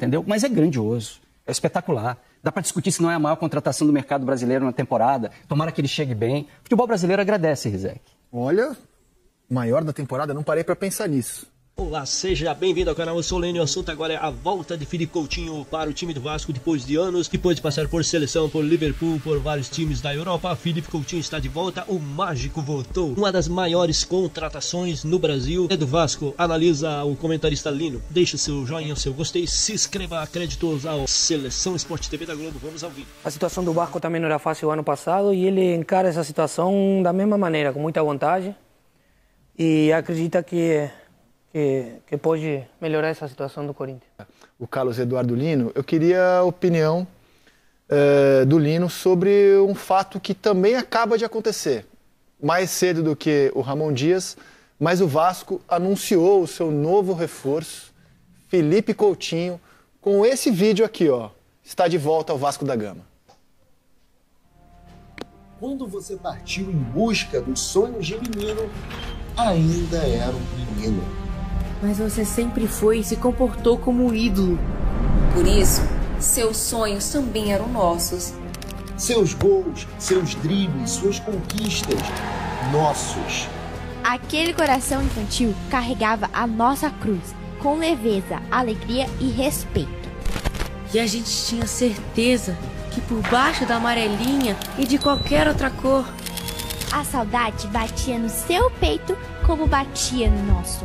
entendeu? Mas é grandioso, é espetacular. Dá para discutir se não é a maior contratação do mercado brasileiro na temporada. Tomara que ele chegue bem. O futebol brasileiro agradece, Rizek. Olha, maior da temporada, não parei para pensar nisso. Olá, seja bem-vindo ao canal. Eu sou o Lênio. O assunto agora é a volta de Felipe Coutinho para o time do Vasco depois de anos, depois de passar por seleção, por Liverpool, por vários times da Europa. Felipe Coutinho está de volta. O mágico voltou. Uma das maiores contratações no Brasil é do Vasco. Analisa o comentarista Lino. Deixa seu joinha, seu gostei. Se inscreva, créditos ao Seleção Esporte TV da Globo. Vamos ao vídeo. A situação do Vasco também não era fácil o ano passado e ele encara essa situação da mesma maneira, com muita vontade. E acredita que que, que pode melhorar essa situação do Corinthians. O Carlos Eduardo Lino, eu queria a opinião eh, do Lino sobre um fato que também acaba de acontecer. Mais cedo do que o Ramon Dias, mas o Vasco anunciou o seu novo reforço, Felipe Coutinho, com esse vídeo aqui, ó. Está de volta ao Vasco da Gama. Quando você partiu em busca dos sonhos de menino, ainda era um menino mas você sempre foi e se comportou como um ídolo. Por isso, seus sonhos também eram nossos. Seus gols, seus dribles, suas conquistas, nossos. Aquele coração infantil carregava a nossa cruz com leveza, alegria e respeito. E a gente tinha certeza que por baixo da amarelinha e de qualquer outra cor, a saudade batia no seu peito como batia no nosso.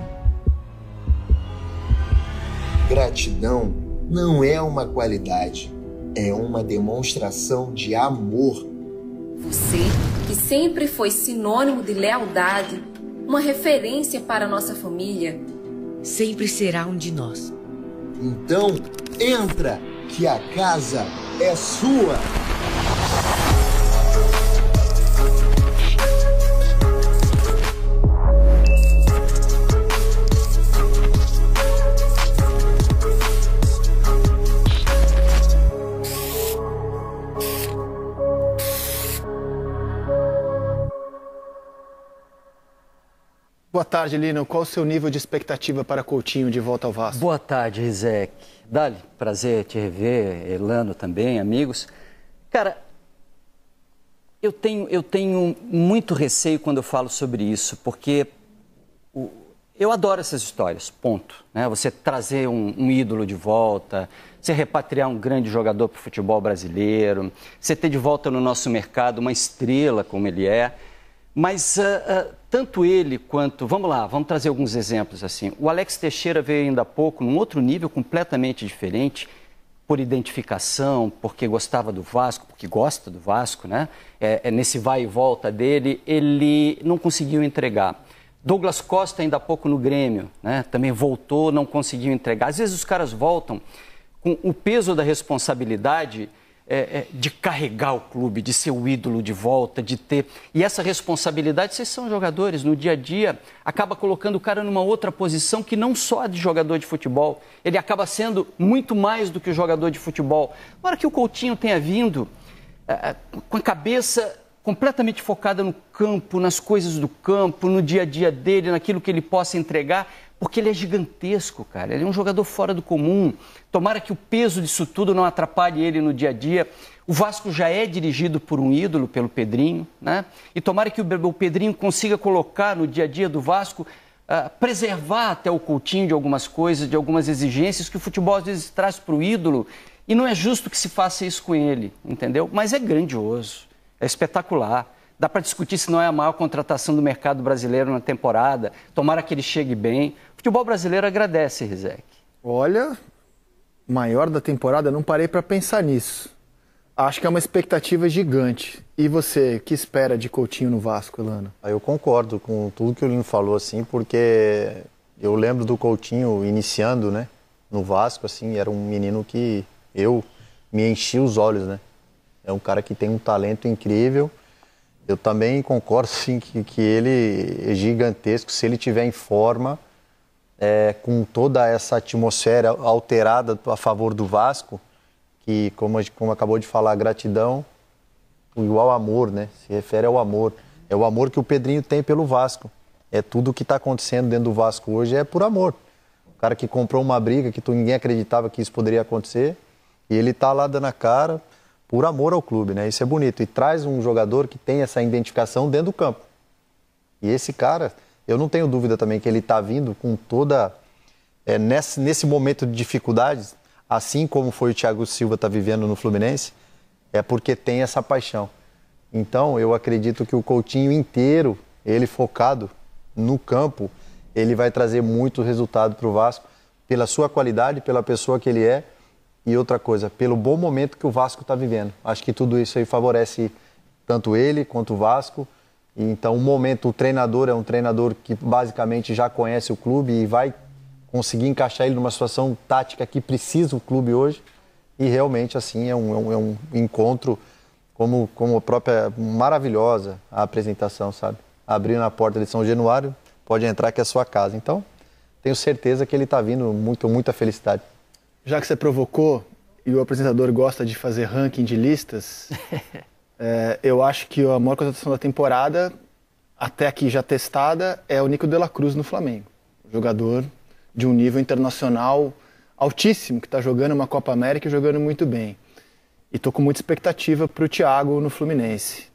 Gratidão não é uma qualidade, é uma demonstração de amor. Você, que sempre foi sinônimo de lealdade, uma referência para nossa família, sempre será um de nós. Então, entra que a casa é sua. Boa tarde, Lino. Qual o seu nível de expectativa para Coutinho de volta ao Vasco? Boa tarde, Rizek. Dali, prazer te rever, Elano também, amigos. Cara, eu tenho, eu tenho muito receio quando eu falo sobre isso, porque o, eu adoro essas histórias, ponto. Né? Você trazer um, um, ídolo de volta, você repatriar um grande jogador para o futebol brasileiro, você ter de volta no nosso mercado uma estrela como ele é. Mas uh, uh, tanto ele quanto. Vamos lá, vamos trazer alguns exemplos assim. O Alex Teixeira veio ainda há pouco num outro nível completamente diferente, por identificação, porque gostava do Vasco, porque gosta do Vasco, né? É, é nesse vai e volta dele, ele não conseguiu entregar. Douglas Costa, ainda há pouco no Grêmio, né? também voltou, não conseguiu entregar. Às vezes os caras voltam com o peso da responsabilidade é, é, de carregar o clube, de ser o ídolo de volta, de ter. E essa responsabilidade, vocês são jogadores, no dia a dia, acaba colocando o cara numa outra posição que não só a de jogador de futebol. Ele acaba sendo muito mais do que o jogador de futebol. Na hora que o Coutinho tenha vindo, é, é com a cabeça completamente focada no campo, nas coisas do campo, no dia a dia dele, naquilo que ele possa entregar, porque ele é gigantesco, cara. Ele é um jogador fora do comum. Tomara que o peso disso tudo não atrapalhe ele no dia a dia. O Vasco já é dirigido por um ídolo, pelo Pedrinho, né? E tomara que o Pedrinho consiga colocar no dia a dia do Vasco, uh, preservar até o cultinho de algumas coisas, de algumas exigências que o futebol às vezes traz para o ídolo. E não é justo que se faça isso com ele, entendeu? Mas é grandioso, é espetacular. Dá para discutir se não é a maior contratação do mercado brasileiro na temporada. Tomara que ele chegue bem. O futebol brasileiro agradece, Rizek. Olha, maior da temporada, não parei para pensar nisso. Acho que é uma expectativa gigante. E você, que espera de Coutinho no Vasco, Elana? Ah, eu concordo com tudo que o Lino falou, assim, porque eu lembro do Coutinho iniciando, né, no Vasco, assim, era um menino que eu me enchi os olhos, né? É um cara que tem um talento incrível eu também concordo, sim, que, que ele é gigantesco. Se ele tiver em forma, é, com toda essa atmosfera alterada a favor do Vasco, que, como, como acabou de falar, gratidão igual amor, né? Se refere ao amor. É o amor que o Pedrinho tem pelo Vasco. É tudo o que está acontecendo dentro do Vasco hoje é por amor. O cara que comprou uma briga que tu, ninguém acreditava que isso poderia acontecer, e ele está lá dando a cara por amor ao clube, né? Isso é bonito. E traz um jogador que tem essa identificação dentro do campo. E esse cara, eu não tenho dúvida também que ele está vindo com toda. É, nesse, nesse momento de dificuldades, assim como foi o Thiago Silva está vivendo no Fluminense, é porque tem essa paixão. Então, eu acredito que o Coutinho inteiro, ele focado no campo, ele vai trazer muito resultado para o Vasco, pela sua qualidade, pela pessoa que ele é e outra coisa, pelo bom momento que o Vasco está vivendo. Acho que tudo isso aí favorece tanto ele quanto o Vasco. E então, o momento, o treinador é um treinador que basicamente já conhece o clube e vai conseguir encaixar ele numa situação tática que precisa o clube hoje. E realmente, assim, é um, é um é encontro como, como a própria maravilhosa a apresentação, sabe? abrindo a porta de São Januário, pode entrar que é a sua casa. Então, tenho certeza que ele está vindo muito, muita felicidade já que você provocou e o apresentador gosta de fazer ranking de listas, é, eu acho que a maior contratação da temporada, até aqui já testada, é o Nico de la Cruz no Flamengo. Jogador de um nível internacional altíssimo, que está jogando uma Copa América e jogando muito bem. E estou com muita expectativa para o Thiago no Fluminense.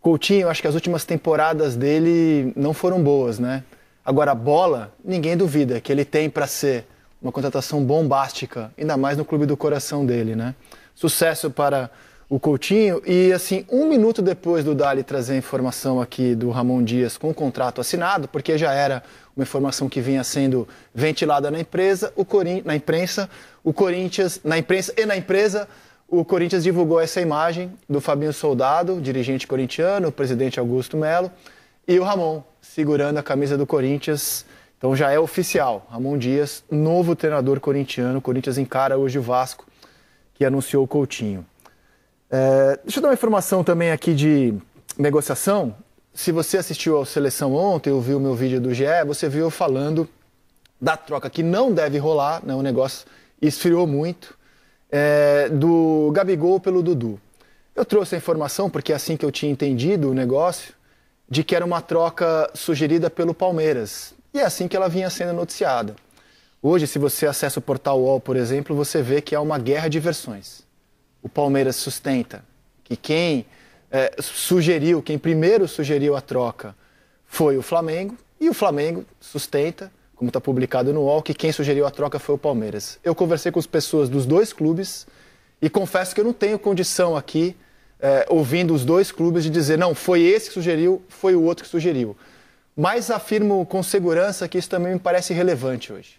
Coutinho, acho que as últimas temporadas dele não foram boas, né? Agora, a bola, ninguém duvida que ele tem para ser uma contratação bombástica, ainda mais no clube do coração dele, né? Sucesso para o Coutinho e assim, um minuto depois do Dali trazer a informação aqui do Ramon Dias com o contrato assinado, porque já era uma informação que vinha sendo ventilada na empresa, o Corin... na imprensa, o Corinthians, na imprensa e na empresa, o Corinthians divulgou essa imagem do Fabinho Soldado, dirigente corintiano, o presidente Augusto Melo, e o Ramon segurando a camisa do Corinthians então já é oficial. Ramon Dias, novo treinador corintiano. O Corinthians encara hoje o Vasco, que anunciou o Coutinho. É, deixa eu dar uma informação também aqui de negociação. Se você assistiu ao Seleção ontem, ou viu o meu vídeo do GE, você viu eu falando da troca que não deve rolar, né, o negócio esfriou muito, é, do Gabigol pelo Dudu. Eu trouxe a informação, porque é assim que eu tinha entendido o negócio, de que era uma troca sugerida pelo Palmeiras. E é assim que ela vinha sendo noticiada. Hoje, se você acessa o portal UOL, por exemplo, você vê que há uma guerra de versões. O Palmeiras sustenta que quem é, sugeriu, quem primeiro sugeriu a troca foi o Flamengo, e o Flamengo sustenta, como está publicado no UOL, que quem sugeriu a troca foi o Palmeiras. Eu conversei com as pessoas dos dois clubes e confesso que eu não tenho condição aqui, é, ouvindo os dois clubes, de dizer não, foi esse que sugeriu, foi o outro que sugeriu mas afirmo com segurança que isso também me parece relevante hoje.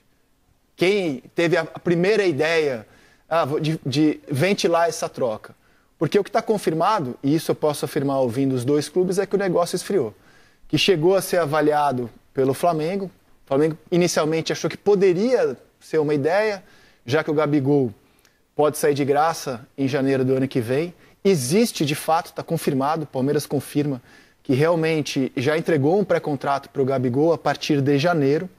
Quem teve a primeira ideia ah, de, de ventilar essa troca? Porque o que está confirmado, e isso eu posso afirmar ouvindo os dois clubes, é que o negócio esfriou. Que chegou a ser avaliado pelo Flamengo. O Flamengo inicialmente achou que poderia ser uma ideia, já que o Gabigol pode sair de graça em janeiro do ano que vem. Existe de fato, está confirmado, o Palmeiras confirma que realmente já entregou um pré-contrato para o Gabigol a partir de janeiro.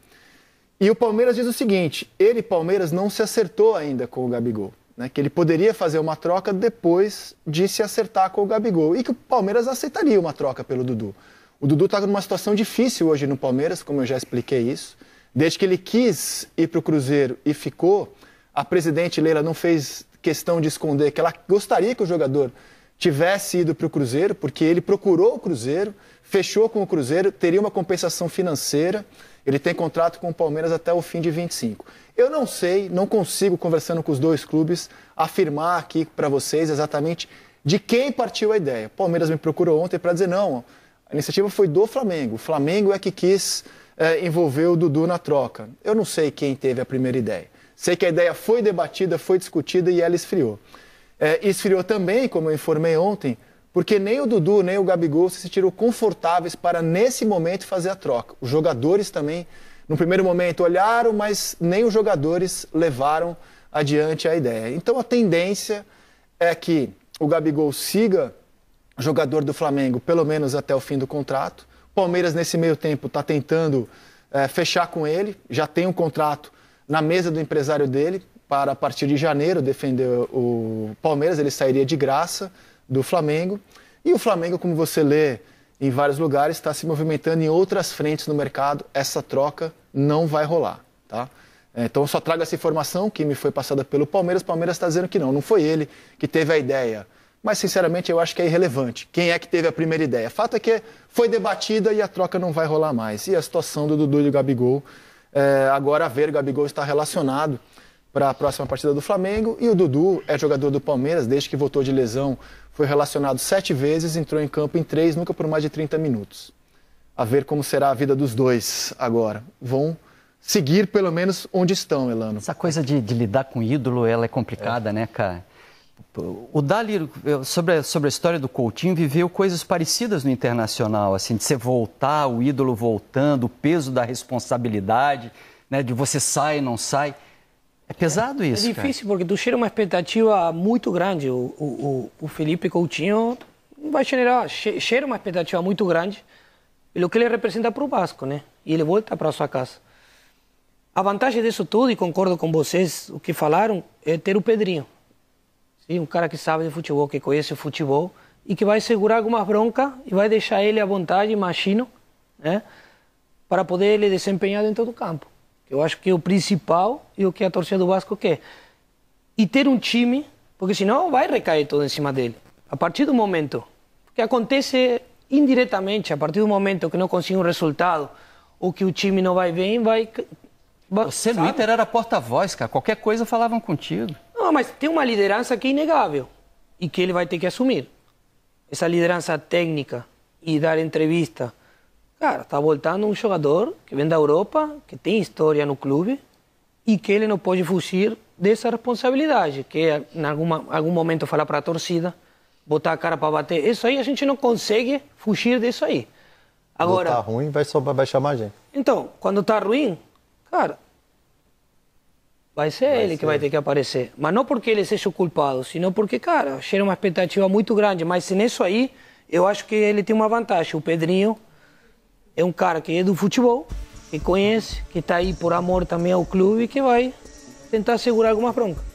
E o Palmeiras diz o seguinte: ele, Palmeiras, não se acertou ainda com o Gabigol. Né, que ele poderia fazer uma troca depois de se acertar com o Gabigol. E que o Palmeiras aceitaria uma troca pelo Dudu. O Dudu está numa situação difícil hoje no Palmeiras, como eu já expliquei isso. Desde que ele quis ir para o Cruzeiro e ficou, a presidente Leila não fez questão de esconder que ela gostaria que o jogador tivesse ido para o Cruzeiro, porque ele procurou o Cruzeiro, fechou com o Cruzeiro, teria uma compensação financeira. Ele tem contrato com o Palmeiras até o fim de 25. Eu não sei, não consigo, conversando com os dois clubes, afirmar aqui para vocês exatamente de quem partiu a ideia. O Palmeiras me procurou ontem para dizer: não, a iniciativa foi do Flamengo. O Flamengo é que quis é, envolver o Dudu na troca. Eu não sei quem teve a primeira ideia. Sei que a ideia foi debatida, foi discutida e ela esfriou. É, esfriou também, como eu informei ontem, porque nem o Dudu nem o Gabigol se sentiram confortáveis para, nesse momento, fazer a troca. Os jogadores também, no primeiro momento, olharam, mas nem os jogadores levaram adiante a ideia. Então a tendência é que o Gabigol siga jogador do Flamengo, pelo menos até o fim do contrato. Palmeiras, nesse meio tempo, está tentando é, fechar com ele, já tem um contrato na mesa do empresário dele, para, a partir de janeiro, defender o Palmeiras. Ele sairia de graça do Flamengo. E o Flamengo, como você lê em vários lugares, está se movimentando em outras frentes no mercado. Essa troca não vai rolar. Tá? É, então, eu só trago essa informação que me foi passada pelo Palmeiras. O Palmeiras está dizendo que não, não foi ele que teve a ideia. Mas, sinceramente, eu acho que é irrelevante quem é que teve a primeira ideia. Fato é que foi debatida e a troca não vai rolar mais. E a situação do Dudu e do Gabigol, é, agora a ver, o Gabigol está relacionado para a próxima partida do Flamengo. E o Dudu é jogador do Palmeiras, desde que voltou de lesão, foi relacionado sete vezes, entrou em campo em três, nunca por mais de 30 minutos. A ver como será a vida dos dois agora. Vão seguir pelo menos onde estão, Elano. Essa coisa de, de lidar com ídolo, ela é complicada, é. né, cara? O Dali, sobre a, sobre a história do Coutinho, viveu coisas parecidas no internacional, assim, de você voltar, o ídolo voltando, o peso da responsabilidade, né, de você sai e não sai. É pesado isso. É difícil, cara. porque tu cheira uma expectativa muito grande. O, o, o Felipe Coutinho vai gerar cheira uma expectativa muito grande pelo que ele representa para o Vasco, né? E ele volta para sua casa. A vantagem disso tudo, e concordo com vocês, o que falaram, é ter o Pedrinho. Sim, um cara que sabe de futebol, que conhece o futebol e que vai segurar algumas broncas e vai deixar ele à vontade, imagino, né? Para poder ele desempenhar dentro do campo. Eu acho que é o principal e o que a torcida do Vasco quer. E ter um time, porque senão vai recair todo em cima dele. A partir do momento que acontece indiretamente, a partir do momento que não consiga um resultado ou que o time não vai bem, vai. Você no Inter era porta-voz, cara. Qualquer coisa falavam contigo. Não, mas tem uma liderança que é inegável e que ele vai ter que assumir. Essa liderança técnica e dar entrevista Cara, está voltando um jogador que vem da Europa, que tem história no clube e que ele não pode fugir dessa responsabilidade, que é, em alguma, algum momento falar para a torcida, botar a cara para bater. Isso aí a gente não consegue fugir disso aí. Agora tá ruim, vai só, vai chamar a gente. Então, quando tá ruim, cara, vai ser vai ele ser. que vai ter que aparecer, mas não porque ele seja o culpado, senão porque, cara, cheira uma expectativa muito grande, mas nisso aí eu acho que ele tem uma vantagem, o Pedrinho é um cara que é do futebol, que conhece, que está aí por amor também ao clube e que vai tentar segurar algumas broncas.